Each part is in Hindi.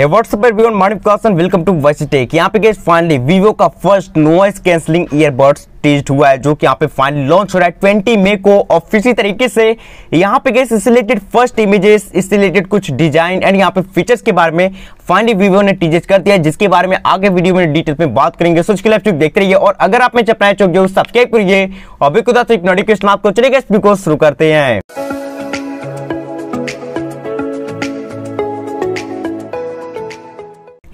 वेलकम टू टेक यहाँ पे फाइनली वीवो का फर्स्ट नॉइस कैंसलिंग ईयरबड्स हुआ है जो कि यहाँ पे फाइनली लॉन्च हो रहा है 20 मई को ऑफिसी तरीके से यहाँ पे गैस इससे रिलेटेड फर्स्ट इमेजेस इससे रिलेटेड कुछ डिजाइन एंड यहाँ पे फीचर्स के बारे में फाइनली वीवो ने टीजेस कर दिया जिसके बारे में आगे वीडियो में डिटेल में बात करेंगे सोच के लिए देखते रहिए और अगर आप में चौक तो सब्सक्राइब करिए और तो बिल्कुल नोटिफिकेशन आपको चलेगा इस वीडियो शुरू करते हैं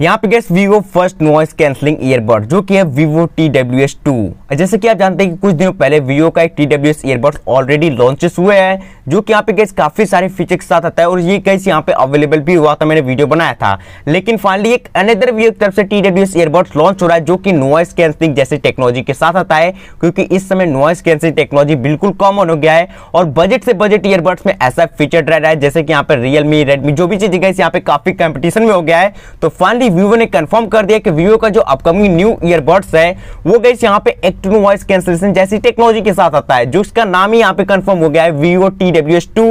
यहाँ पे guys Vivo first noise cancelling earbud जो कि है Vivo T W S two जैसे कि आप जानते हैं कि कुछ दिनों पहले वीवो का एक T W S earbud already launches हुए हैं जो कि यहाँ पे गैस काफ़ी सारे फीचर के साथ आता है और ये गैस यहाँ पे अवेलेबल भी हुआ था मैंने वीडियो बनाया था लेकिन फाइनली एक अनदर वीवो की तरफ से T W S earbud launch हो रहा है जो कि नॉइस कैंसलिंग जैसी टेक्नोलॉजी के साथ आता है क्योंकि इस समय नॉइस कैंसलिंग टेक्नोलॉजी बिल्कुल कॉमन हो गया है और बजट से बजट ईयरबड्स में ऐसा फीचर रह रहा है जैसे कि यहाँ पे रियलमी रेडमी जो भी चीज़ गैस यहाँ पे काफ़ी कॉम्पिटिशन में हो गया है तो फाइनली ही वीवो ने कंफर्म कर दिया कि वीवो का जो अपकमिंग न्यू ईयरबड्स है वो गई यहाँ पे एक्टिव वॉइस कैंसिलेशन जैसी टेक्नोलॉजी के साथ आता है जिसका नाम ही यहाँ पे कंफर्म हो गया है Vivo T W S two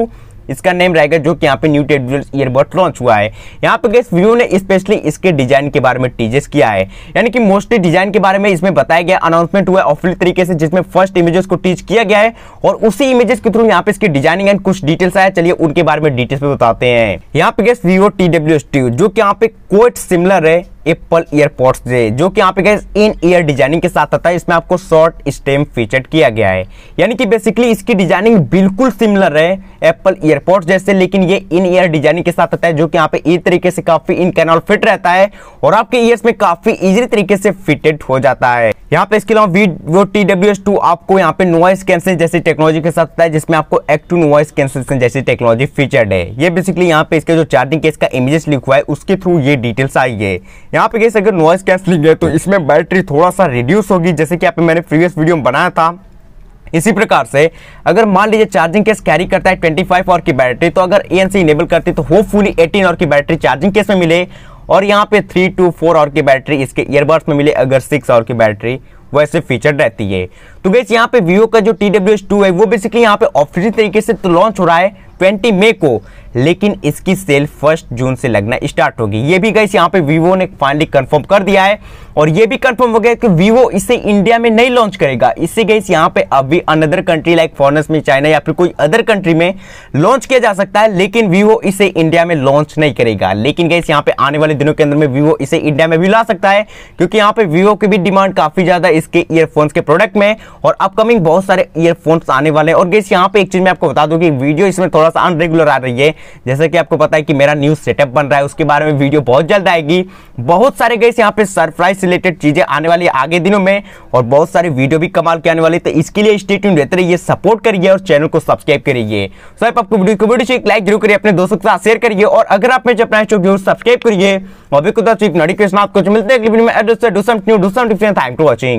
इसका नेम रहेगा जो कि यहाँ पे न्यू टेबल ईयरबड लॉन्च हुआ है यहाँ पे गैस व्यू ने स्पेशली इसके डिजाइन के बारे में टीजेस किया है यानी कि मोस्टली डिजाइन के बारे में इसमें बताया गया अनाउंसमेंट हुआ है तरीके से जिसमें फर्स्ट इमेजेस को टीच किया गया है और उसी इमेजेस के थ्रू यहाँ पे इसकी डिजाइनिंग एंड कुछ डिटेल्स आया चलिए उनके बारे में डिटेल्स में बताते हैं यहाँ पे गैस वीवो टी जो कि यहाँ पे कोट सिमिलर है एप्पल ईयरपोर्ट्स से जो कि यहाँ पे गैस इन ईयर डिजाइनिंग के साथ आता है इसमें आपको शॉर्ट स्टेम फीचर किया गया है यानी कि बेसिकली इसकी डिजाइनिंग बिल्कुल सिमिलर है एप्पल ईयरपोर्ट जैसे लेकिन ये इन ईयर डिजाइनिंग के साथ आता है जो कि यहाँ पे ई तरीके से काफी इन कैनॉल फिट रहता है और आपके ईयर्स में काफी इजी तरीके से फिटेड हो जाता है यहाँ पे इसके अलावा Vivo T W S two आपको यहाँ पे नॉइस कैंसिल जैसी टेक्नोलॉजी के साथ आता है जिसमें आपको एक्टिव नॉइस कैंसिलेशन जैसी टेक्नोलॉजी फीचर्ड है ये बेसिकली यहाँ पे इसके जो चार्जिंग केस का इमेजेस लिख हुआ है उसके थ्रू ये डिटेल्स आई है यहाँ पे कैसे अगर नॉइस कैंसिलिंग है तो इसमें बैटरी थोड़ा सा रिड्यूस होगी जैसे कि आप मैंने प्रीवियस वीडियो में बनाया था इसी प्रकार से अगर मान लीजिए चार्जिंग केस कैरी करता है 25 आवर की बैटरी तो अगर ए इनेबल करती तो होपफुली 18 आवर की बैटरी चार्जिंग केस में मिले और यहाँ पे थ्री टू फोर आवर की बैटरी इसके ईयरबड्स में मिले अगर सिक्स आवर की बैटरी वैसे फीचर रहती है तो गैस यहाँ पे वीवो का जो टी है वो बेसिकली यहाँ पे ऑफिशियल तरीके से तो लॉन्च हो रहा है ट्वेंटी मे को लेकिन इसकी सेल फर्स्ट जून से लगना स्टार्ट होगी ये भी गई यहाँ पे वीवो ने फाइनली कंफर्म कर दिया है और ये भी कंफर्म हो गया कि वीवो इसे इंडिया में नहीं लॉन्च करेगा इससे गई यहाँ पे अभी अनदर कंट्री लाइक फॉरनर्स में चाइना या फिर कोई अदर कंट्री में लॉन्च किया जा सकता है लेकिन वीवो इसे इंडिया में लॉन्च नहीं करेगा लेकिन गई यहाँ पे आने वाले दिनों के अंदर में वीवो इसे इंडिया में भी ला सकता है क्योंकि यहाँ पे वीवो की भी डिमांड काफी ज्यादा इसके ईयरफोन्स के प्रोडक्ट में और अपकमिंग बहुत सारे ईयरफोन्स आने वाले हैं और गई यहाँ पे एक चीज मैं आपको बता दूं कि वीडियो इसमें थोड़ा सा अनरेगुलर आ रही है जैसे कि आपको पता है कि मेरा न्यू सेटअप बन रहा है उसके बारे में वीडियो बहुत जल्द आएगी बहुत सारे गैस यहाँ पे सरप्राइज रिलेटेड चीज़ें आने वाली है आगे दिनों में और बहुत सारे वीडियो भी कमाल के आने वाले तो इसके लिए स्टेट्यून रहते रहिए सपोर्ट करिए और चैनल को सब्सक्राइब करिए सो आपको एक लाइक जरूर करिए अपने दोस्तों के साथ शेयर करिए और अगर आप मेरे अपना जरूर सब्सक्राइब करिए और भी कुछ नड़ी आपको मिलते हैं वीडियो में एड्रेस से do some do some different watching